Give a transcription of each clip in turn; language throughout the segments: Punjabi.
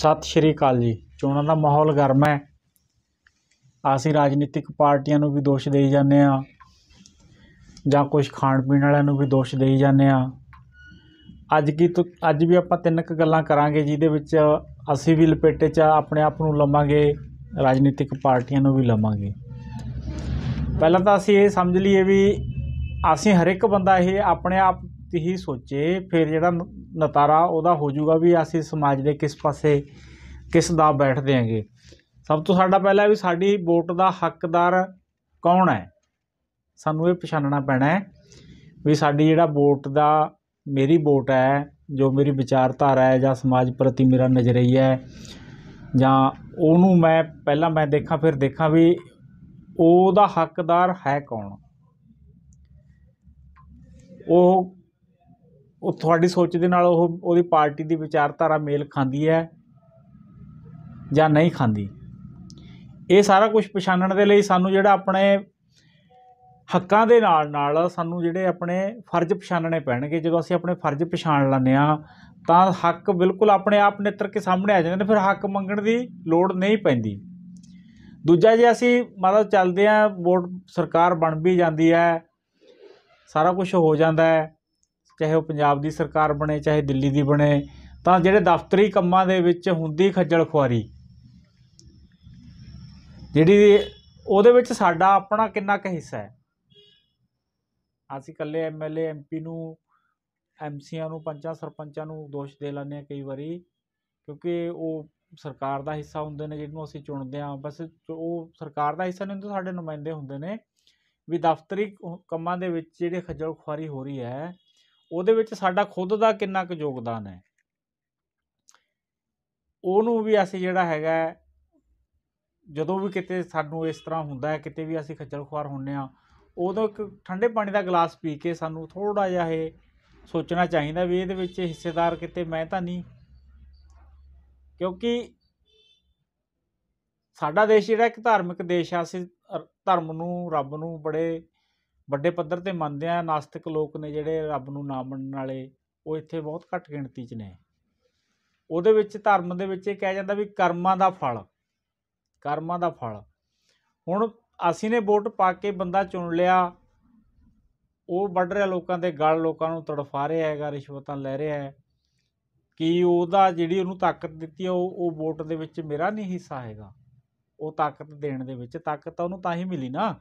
ਸਤਿ ਸ਼੍ਰੀ ਅਕਾਲ ਜੀ ਚੋਣਾਂ ਦਾ ਮਾਹੌਲ ਗਰਮ ਹੈ ਅਸੀਂ ਰਾਜਨੀਤਿਕ ਪਾਰਟੀਆਂ ਨੂੰ ਵੀ ਦੋਸ਼ ਦੇਈ ਜਾਂਦੇ ਆ ਜਾਂ ਕੁਝ ਖਾਣ ਪੀਣ ਵਾਲਿਆਂ ਨੂੰ ਵੀ ਦੋਸ਼ ਦੇਈ ਜਾਂਦੇ ਆ ਅੱਜ ਕੀ ਅੱਜ ਵੀ ਆਪਾਂ ਤਿੰਨ ਕ ਗੱਲਾਂ ਕਰਾਂਗੇ ਜਿਹਦੇ ਵਿੱਚ ਅਸੀਂ ਵੀ ਲਪੇਟੇ 'ਚ ਆਪਣੇ ਆਪ ਨੂੰ ਲਵਾਂਗੇ ਰਾਜਨੀਤਿਕ ਪਾਰਟੀਆਂ ਨੂੰ ਵੀ ਲਵਾਂਗੇ ਪਹਿਲਾਂ ਤਾਂ ਅਸੀਂ ਇਹ ਸਮਝ ਲਈਏ ਵੀ ਅਸੀਂ ਹਰ ਇੱਕ ਬੰਦਾ ਇਹ ਆਪਣੇ ਆਪ ਹੀ ਸੋਚੇ ਫਿਰ ਜਿਹੜਾ ਨਤਾਰਾ ਉਹਦਾ ਹੋ ਜਾਊਗਾ ਵੀ ਅਸੀਂ ਸਮਾਜ ਦੇ ਕਿਸ ਪਾਸੇ ਕਿਸ ਦਾ ਬੈਠਦੇ ਆਂਗੇ ਸਭ ਤੋਂ ਸਾਡਾ ਪਹਿਲਾ ਵੀ ਸਾਡੀ ਵੋਟ ਦਾ ਹੱਕਦਾਰ ਕੌਣ ਹੈ ਸਾਨੂੰ ਇਹ ਪਛਾਣਨਾ ਪੈਣਾ ਹੈ ਵੀ ਸਾਡੀ ਜਿਹੜਾ ਵੋਟ ਦਾ ਮੇਰੀ ਵੋਟ ਹੈ ਜੋ ਮੇਰੀ ਵਿਚਾਰਧਾਰਾ ਹੈ ਜਾਂ ਸਮਾਜ ਪ੍ਰਤੀ ਮੇਰਾ ਨਜ਼ਰੀਆ ਹੈ ਜਾਂ ਉਹਨੂੰ ਮੈਂ ਪਹਿਲਾਂ ਮੈਂ ਦੇਖਾਂ ਫਿਰ ਦੇਖਾਂ ਵੀ ਉਹਦਾ ਹੱਕਦਾਰ ਹੈ ਕੌਣ ਉਹ ਉਹ ਤੁਹਾਡੀ ਸੋਚ ਦੇ ਨਾਲ ਉਹ ਉਹਦੀ ਪਾਰਟੀ ਦੀ ਵਿਚਾਰਧਾਰਾ ਮੇਲ ਖਾਂਦੀ ਹੈ ਜਾਂ ਨਹੀਂ ਖਾਂਦੀ ਇਹ ਸਾਰਾ ਕੁਝ ਪਛਾਣਨ ਦੇ ਲਈ ਸਾਨੂੰ ਜਿਹੜਾ ਆਪਣੇ ਹੱਕਾਂ ਦੇ ਨਾਲ ਨਾਲ ਸਾਨੂੰ ਜਿਹੜੇ ਆਪਣੇ ਫਰਜ਼ ਪਛਾਣਨੇ ਪੈਣਗੇ ਜਦੋਂ ਅਸੀਂ ਆਪਣੇ ਫਰਜ਼ ਪਛਾਣ ਲੈਂਦੇ ਆ ਤਾਂ ਹੱਕ ਬਿਲਕੁਲ ਆਪਣੇ ਆਪ ਨੇਤਰ ਕੇ ਸਾਹਮਣੇ ਆ ਜਾਂਦੇ ਨੇ ਫਿਰ ਹੱਕ ਮੰਗਣ ਦੀ ਲੋੜ ਨਹੀਂ ਪੈਂਦੀ ਦੂਜਾ ਜੇ ਅਸੀਂ ਮਤਲਬ ਚੱਲਦੇ ਆ ਵੋਟ ਸਰਕਾਰ ਬਣ ਵੀ ਜਾਂਦੀ ਹੈ ਸਾਰਾ ਕੁਝ ਹੋ ਜਾਂਦਾ ਹੈ ਚਾਹੇ ਉਹ ਪੰਜਾਬ ਦੀ ਸਰਕਾਰ ਬਣੇ ਚਾਹੇ ਦਿੱਲੀ ਦੀ ਬਣੇ ਤਾਂ ਜਿਹੜੇ ਦਫ਼ਤਰੀ ਕੰਮਾਂ ਦੇ ਵਿੱਚ ਹੁੰਦੀ ਖੱਜਲ ਖੁਆਰੀ ਜਿਹੜੀ ਉਹਦੇ ਵਿੱਚ ਸਾਡਾ ਆਪਣਾ ਕਿੰਨਾ ਕੁ ਹਿੱਸਾ ਹੈ ਅਸੀਂ ਕੱਲੇ ਐਮਐਲਏ ਐਮਪੀ ਨੂੰ ਐਮਸੀਆਂ ਨੂੰ ਪੰਚਾਂ ਸਰਪੰਚਾਂ ਨੂੰ ਦੋਸ਼ ਦੇ ਲੈਂਦੇ ਆ ਕਈ ਵਾਰੀ ਕਿਉਂਕਿ ਉਹ ਸਰਕਾਰ ਦਾ ਹਿੱਸਾ ਹੁੰਦੇ ਨੇ ਜਿਹਨੂੰ ਅਸੀਂ ਚੁਣਦੇ ਆ ਬਸ ਉਹ ਸਰਕਾਰ ਦਾ ਹਿੱਸਾ ਨਹੀਂ ਹੁੰਦਾ ਸਾਡੇ ਨੁਮਾਇੰਦੇ ਹੁੰਦੇ ਨੇ ਵੀ ਦਫ਼ਤਰੀ ਕੰਮਾਂ ਦੇ ਵਿੱਚ ਜਿਹੜੇ ਖੱਜਲ ਖੁਆਰੀ ਹੋ ਰਹੀ ਹੈ ਉਹਦੇ ਵਿੱਚ ਸਾਡਾ ਖੁਦ ਦਾ ਕਿੰਨਾ ਕੁ ਯੋਗਦਾਨ ਹੈ ਉਹਨੂੰ ਵੀ ਅਸੀਂ ਜਿਹੜਾ ਹੈਗਾ ਜਦੋਂ ਵੀ ਕਿਤੇ ਸਾਨੂੰ ਇਸ ਤਰ੍ਹਾਂ ਹੁੰਦਾ ਹੈ ਕਿਤੇ ਵੀ ਅਸੀਂ ਖੱਜਲ ਖੁਆਰ ਹੁੰਨੇ ਆ ਉਦੋਂ ਇੱਕ ਠੰਡੇ ਪਾਣੀ ਦਾ ਗਲਾਸ ਪੀ ਕੇ ਸਾਨੂੰ ਥੋੜਾ ਜਿਹਾ ਇਹ ਸੋਚਣਾ ਚਾਹੀਦਾ ਵੀ ਇਹਦੇ ਵਿੱਚ ਹਿੱਸੇਦਾਰ ਕਿਤੇ ਮੈਂ ਤਾਂ ਨਹੀਂ ਕਿਉਂਕਿ ਸਾਡਾ ਦੇਸ਼ ਜਿਹੜਾ ਇੱਕ ਧਾਰਮਿਕ ਦੇਸ਼ ਆ ਅਸੀਂ ਧਰਮ ਨੂੰ ਰੱਬ ਨੂੰ ਬੜੇ ਵੱਡੇ ਪੱਧਰ ਤੇ ਮੰਨਦੇ ਆ ਨਾਸਤਿਕ ਲੋਕ ਨੇ ਜਿਹੜੇ ਰੱਬ ਨੂੰ ਨਾ ਮੰਨਣ ਵਾਲੇ ਉਹ ਇੱਥੇ ਬਹੁਤ ਘੱਟ ਗਿਣਤੀ 'ਚ ਨੇ ਉਹਦੇ ਵਿੱਚ ਧਰਮ ਦੇ ਵਿੱਚ ਇਹ ਕਿਹਾ ਜਾਂਦਾ ਵੀ ਕਰਮਾਂ ਦਾ ਫਲ ਕਰਮਾਂ ਦਾ ਫਲ ਹੁਣ ਅਸੀਂ ਨੇ ਵੋਟ ਪਾ ਕੇ ਬੰਦਾ ਚੁਣ ਲਿਆ ਉਹ ਵੱਢ ਰਿਹਾ ਲੋਕਾਂ ਦੇ ਗਲ ਲੋਕਾਂ ਨੂੰ ਤੜਫਾ ਰਿਹਾ ਹੈਗਾ ਰਿਸ਼ਵਤਾਂ ਲੈ ਰਿਹਾ ਹੈ ਕਿ ਉਹਦਾ ਜਿਹੜੀ ਉਹਨੂੰ ਤਾਕਤ ਦਿੱਤੀ ਉਹ ਉਹ ਵੋਟ ਦੇ ਵਿੱਚ ਮੇਰਾ ਨਹੀਂ ਹਿੱਸਾ ਹੈਗਾ ਉਹ ਤਾਕਤ ਦੇਣ ਦੇ ਵਿੱਚ ਤਾਕਤ ਤਾਂ ਉਹਨੂੰ ਤਾਂ ਹੀ ਮਿਲੀ ਨਾ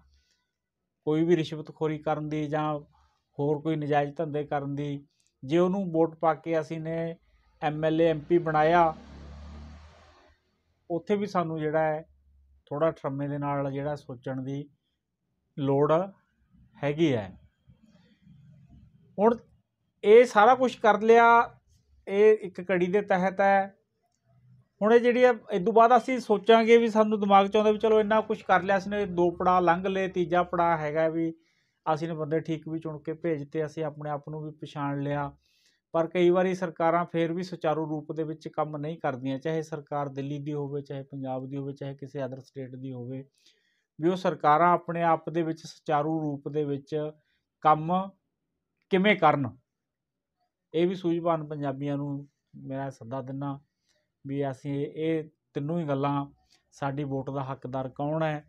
ਕੋਈ ਵੀ ਰਿਸ਼ਵਤਖੋਰੀ ਕਰਨ ਦੀ ਜਾਂ ਹੋਰ ਕੋਈ ਨਜਾਇਜ਼ ਧੰਦੇ ਕਰਨ ਦੀ ਜੇ ਉਹਨੂੰ ਵੋਟ ਪਾ ਕੇ ਅਸੀਂ ਨੇ ਐਮਐਲਏ ਐਮਪੀ ਬਣਾਇਆ ਉੱਥੇ ਵੀ ਸਾਨੂੰ ਜਿਹੜਾ ਹੈ ਥੋੜਾ ਠਰਮੇ ਦੇ ਨਾਲ ਜਿਹੜਾ ਸੋਚਣ ਦੀ ਲੋੜ ਹੈਗੀ ਹੈ ਹੁਣ ਇਹ ਸਾਰਾ ਕੁਝ ਕਰ ਲਿਆ ਇਹ ਇੱਕ ਕੜੀ ਦੇ ਤਹਿਤ ਹੈ ਹੁਣ ਇਹ ਜਿਹੜੀ ਆ ਇਸ ਤੋਂ ਬਾਅਦ ਅਸੀਂ ਸੋਚਾਂਗੇ ਵੀ ਸਾਨੂੰ ਦਿਮਾਗ ਚ ਆਉਂਦਾ ਵੀ ਚਲੋ ਇੰਨਾ ਕੁਝ ਕਰ ਲਿਆ ਅਸੀਂ ਨੇ ਦੋ ਪੜਾ ਲੰਘ ਲਏ ਤੀਜਾ ਪੜਾ ਹੈਗਾ ਵੀ ਅਸੀਂ ਨੇ ਬੰਦੇ ਠੀਕ ਵੀ ਚੁਣ ਕੇ ਭੇਜਤੇ ਅਸੀਂ ਆਪਣੇ ਆਪ ਨੂੰ ਵੀ ਪਛਾਣ ਲਿਆ ਪਰ ਕਈ ਵਾਰੀ ਸਰਕਾਰਾਂ ਫੇਰ ਵੀ ਸੁਚਾਰੂ ਰੂਪ ਦੇ ਵਿੱਚ ਕੰਮ ਨਹੀਂ ਕਰਦੀਆਂ ਚਾਹੇ ਸਰਕਾਰ ਦਿੱਲੀ ਦੀ ਹੋਵੇ ਚਾਹੇ ਪੰਜਾਬ ਦੀ ਹੋਵੇ ਚਾਹੇ ਕਿਸੇ ਅਦਰ ਸਟੇਟ ਦੀ ਹੋਵੇ ਵੀ ਉਹ ਸਰਕਾਰਾਂ ਆਪਣੇ ਆਪ ਦੇ ਵਿੱਚ ਸੁਚਾਰੂ ਰੂਪ ਦੇ ਵਿੱਚ ਕੰਮ ਕਿਵੇਂ ਕਰਨ ਇਹ ਵੀ ਸੂਝਵਾਨ ਪੰਜਾਬੀਆਂ ਨੂੰ ਮੇਰਾ ਸੱਦਾ ਦਿੰਨਾ ਵੀ ਅਸੀਂ ਇਹ ਤਿੰਨੋਂ ਹੀ ਗੱਲਾਂ ਸਾਡੀ ਵੋਟ ਦਾ ਹੱਕਦਾਰ ਕੌਣ ਹੈ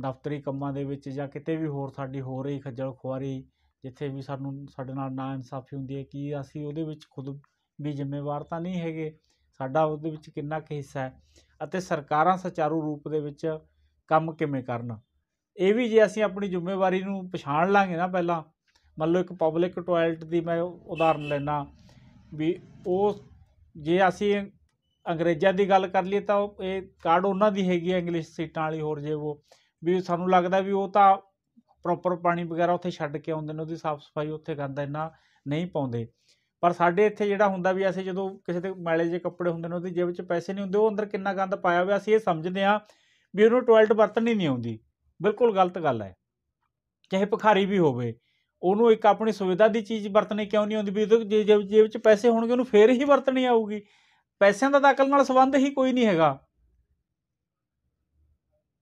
ਦਫ਼ਤਰੀ ਕੰਮਾਂ ਦੇ ਵਿੱਚ ਜਾਂ ਕਿਤੇ ਵੀ ਹੋਰ ਸਾਡੀ ਹੋ ਰਹੀ ਖੱਜਲ ਖੁਆਰੀ ਜਿੱਥੇ ਵੀ ਸਾਨੂੰ ਸਾਡੇ ਨਾਲ ਨਾ ਇਨਸਾਫੀ ਹੁੰਦੀ ਹੈ ਕਿ ਅਸੀਂ ਉਹਦੇ ਵਿੱਚ ਖੁਦ ਵੀ ਜ਼ਿੰਮੇਵਾਰ ਤਾਂ ਨਹੀਂ ਹੈਗੇ ਸਾਡਾ ਉਹਦੇ ਵਿੱਚ ਕਿੰਨਾ ਕੁ ਹਿੱਸਾ ਹੈ ਅਤੇ ਸਰਕਾਰਾਂ ਸਚਾਰੂ ਰੂਪ ਦੇ ਵਿੱਚ ਕੰਮ ਕਿਵੇਂ ਕਰਨ ਇਹ ਵੀ ਜੇ ਅਸੀਂ ਆਪਣੀ ਜ਼ਿੰਮੇਵਾਰੀ ਨੂੰ ਪਛਾਣ ਲਾਂਗੇ ਨਾ ਪਹਿਲਾਂ ਮੰਨ ਲਓ ਇੱਕ ਪਬਲਿਕ ਟਾਇਲਟ ਦੀ ਮੈਂ ਉਦਾਹਰਨ ਲੈਣਾ ਵੀ ਉਹ ਜੇ ਅਸੀਂ ਅੰਗਰੇਜ਼ਾਂ ਦੀ ਗੱਲ ਕਰ ਲਈ ਤਾਂ ਇਹ ਕਾਰਡ ਉਹਨਾਂ ਦੀ ਹੈਗੀ ਹੈ ਇੰਗਲਿਸ਼ ਸੀਟਾਂ ਵਾਲੀ ਹੋਰ ਜੇ ਉਹ ਵੀ ਸਾਨੂੰ ਲੱਗਦਾ ਵੀ ਉਹ ਤਾਂ ਪ੍ਰੋਪਰ ਪਾਣੀ ਵਗੈਰਾ ਉੱਥੇ ਛੱਡ ਕੇ ਆਉਂਦੇ ਨੇ ਉਹਦੀ ਸਾਫ਼ ਸਫਾਈ ਉੱਥੇ ਕਰਦਾ ਇੰਨਾ ਨਹੀਂ ਪਾਉਂਦੇ ਪਰ ਸਾਡੇ ਇੱਥੇ ਜਿਹੜਾ ਹੁੰਦਾ ਵੀ ਅਸੀਂ ਜਦੋਂ ਕਿਸੇ ਦੇ ਮੈਲੇ ਜੇ ਕੱਪੜੇ ਹੁੰਦੇ ਨੇ ਉਹਦੀ ਜੇਬ 'ਚ ਪੈਸੇ ਨਹੀਂ ਹੁੰਦੇ ਉਹ ਅੰਦਰ ਕਿੰਨਾ ਗੰਦ ਪਾਇਆ ਹੋਇਆ ਅਸੀਂ ਇਹ ਸਮਝਦੇ ਆ ਵੀ ਉਹਨੂੰ ਟਾਇਲਟ ਵਰਤਣੀ ਨਹੀਂ ਆਉਂਦੀ ਬਿਲਕੁਲ ਗਲਤ ਗੱਲ ਹੈ ਚਾਹੇ ਭਿਖਾਰੀ ਵੀ ਹੋਵੇ ਉਹਨੂੰ ਇੱਕ ਆਪਣੀ ਸੁਵਿਧਾ ਦੀ ਚੀਜ਼ ਵਰਤਣੀ ਕਿਉਂ ਨਹੀਂ ਆਉਂਦੀ ਵੀ ਜੇ ਜੇਬ 'ਚ ਪੈਸੇ ਹੋਣਗੇ ਉਹਨੂੰ ਫੇਰ ਹੀ ਵਰਤਣੀ ਆਊਗੀ ਪੈਸਿਆਂ ਦਾ ਦਾਖਲ ਨਾਲ ਸੰਬੰਧ ਹੀ ਕੋਈ ਨਹੀਂ ਹੈਗਾ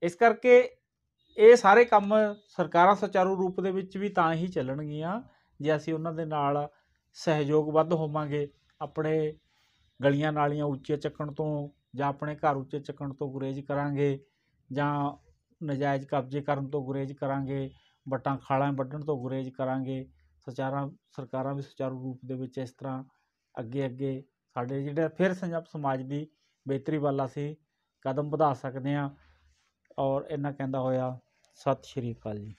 ਇਸ ਕਰਕੇ ਇਹ ਸਾਰੇ ਕੰਮ ਸਰਕਾਰਾਂ ਸੁਚਾਰੂ ਰੂਪ ਦੇ ਵਿੱਚ ਵੀ ਤਾਂ ਹੀ ਚੱਲਣਗੀਆਂ ਜੇ ਅਸੀਂ ਉਹਨਾਂ ਦੇ ਨਾਲ ਸਹਿਯੋਗ ਵੱਧ ਹੋਵਾਂਗੇ ਆਪਣੇ ਗਲੀਆਂ ਨਾਲੀਆਂ ਉੱਚੇ ਚੱਕਣ ਤੋਂ ਜਾਂ ਆਪਣੇ ਘਰ ਉੱਚੇ ਚੱਕਣ ਤੋਂ ਗੁਰੇਜ਼ ਕਰਾਂਗੇ ਜਾਂ ਨਜਾਇਜ਼ ਕਬਜ਼ੇ ਕਰਨ ਤੋਂ ਗੁਰੇਜ਼ ਕਰਾਂਗੇ ਵੱਟਾਂ ਖਾਲਾਂ ਵੱਢਣ ਤੋਂ ਗੁਰੇਜ਼ ਕਰਾਂਗੇ ਸਚਾਰਾਂ ਸਰਕਾਰਾਂ ਵੀ ਸੁਚਾਰੂ ਰੂਪ ਦੇ ਵਿੱਚ ਇਸ ਤਰ੍ਹਾਂ ਅੱਗੇ ਅੱਗੇ ਸਾਡੇ ਜਿਹੜਾ ਫਿਰ ਸੰਜਪ ਸਮਾਜ ਦੀ ਬਿਹਤਰੀ ਵੱਲ ਅਸੀਂ ਕਦਮ ਵਧਾ ਸਕਦੇ ਹਾਂ ਔਰ ਇੰਨਾ ਕਹਿੰਦਾ ਹੋਇਆ ਸਤਿ ਸ਼੍ਰੀ ਅਕਾਲ ਜੀ